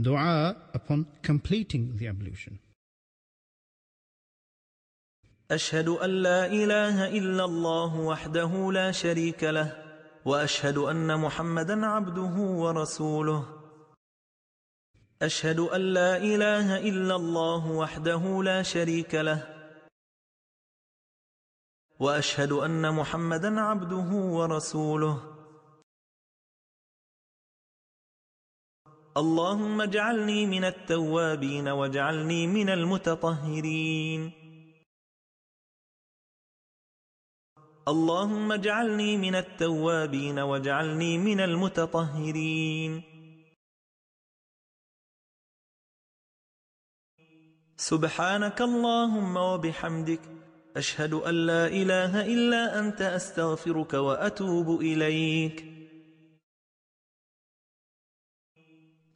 dua upon completing the ablution. أشهد أن لا إله إلا الله وحده لا شريك له وأشهد أن محمدا عبده ورسوله أشهد أن لا إله إلا الله وحده لا شريك له وأشهد أن محمدا عبده ورسوله اللهم اجعلني من التوابين واجعلني من المتطهرين اللهم اجعلني من التوابين واجعلني من المتطهرين سبحانك اللهم وبحمدك أشهد أن لا إله إلا أنت أستغفرك وأتوب إليك